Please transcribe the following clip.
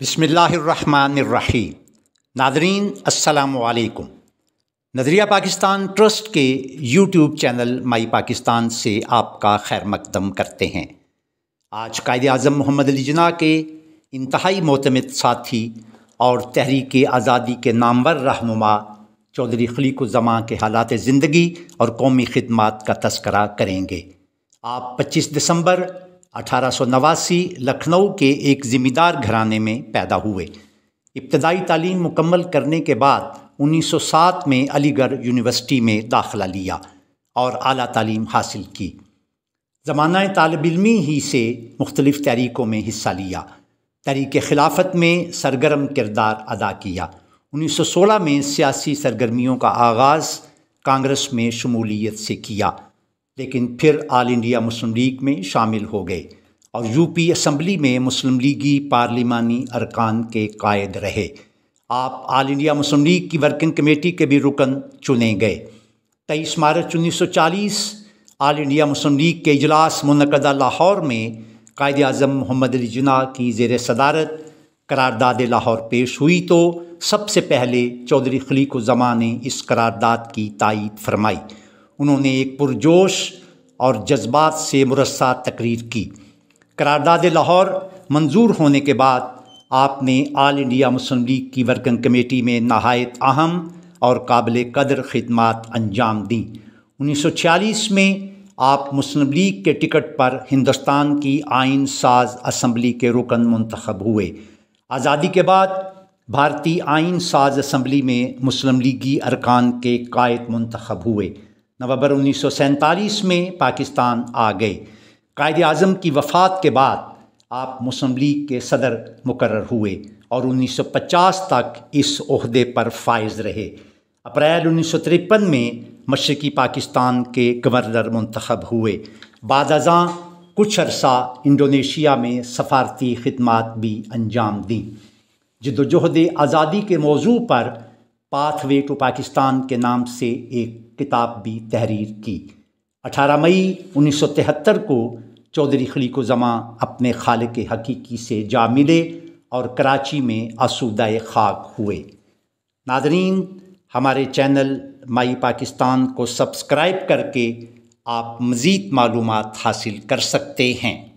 बिसमीम नादरीन असलकुम नजरिया पाकिस्तान ट्रस्ट के यूट्यूब चैनल माई पाकिस्तान से आपका खैर मकदम करते हैं आज कायद अजम मोहम्मद अली जना के इंतहाई मोतमद साथी और तहरीक आज़ादी के नामवर रहनुमा चौधरी खलीक जमा के हालात ज़िंदगी और कौमी खदमात का तस्करा करेंगे आप 25 दिसंबर अठारह लखनऊ के एक ज़िम्मेदार घराने में पैदा हुए इब्तदाई तालीम मुकम्मल करने के बाद 1907 में अलीगढ़ यूनिवर्सिटी में दाखला लिया और अली तालीम हासिल की ज़माना तालब इलमी ही से मुख्तलिफ़ तहरीकों में हिस्सा लिया तहरीक खिलाफत में सरगर्म किरदार अदा किया 1916 में सियासी सरगर्मियों का आगाज़ कांग्रेस में शमूलियत से किया लेकिन फिर आल इंडिया मुस्लिम लीग में शामिल हो गए और यूपी असम्बली में मुस्लिम लीगी पार्लिमानी अरकान के कायद रहे आप आल इंडिया मुस्लिम लीग की वर्किंग कमेटी के भी रुकन चुने गए तेईस मार्च 1940 आल इंडिया मुस्लिम लीग के इजलास मुनदा लाहौर में कायद अजम मोहम्मद अली जना की जेर सदारत करारदाद लाहौर पेश हुई तो सबसे पहले चौधरी खलीक जमा ने इस करारदाद की तायद फरमाई उन्होंने एक पुरजोश और जज्बात से मुरस्ा तकरीर की करारदाद लाहौर मंजूर होने के बाद आपने आल इंडिया मुस्लिम लीग की वर्किंग कमेटी में नहायत अहम और काबिल कदर खदमात अंजाम दी 1946 में आप मुस्लिम लीग के टिकट पर हिंदुस्तान की आइन साज असम्बली के रुकन मंतखब हुए आज़ादी के बाद भारतीय आइन साज असम्बली में मुस्लिम लीगी अरकान के कायद मंतखब हुए नवंबर 1947 में पाकिस्तान आ गए कायद अजम की वफ़ात के बाद आप मुस्लिम लीग के सदर मुकर हुए और 1950 तक इस अहदे पर फायज रहे अप्रैल उन्नीस में मशरकी पाकिस्तान के गवर्नर मंतखब हुए बाद अजा कुछ अरसा इंडोनेशिया में सफारती खदमात भी अंजाम दी जदोजहद आज़ादी के मौजू पर पाथवे टू पाकिस्तान के नाम से एक किताब भी तहरीर की 18 मई 1973 को चौधरी खलीको जमा अपने खाल के हकीकी से जा मिले और कराची में आसूदा खाक हुए नाजरीन हमारे चैनल माई पाकिस्तान को सब्सक्राइब करके आप मज़ीद मालूम हासिल कर सकते हैं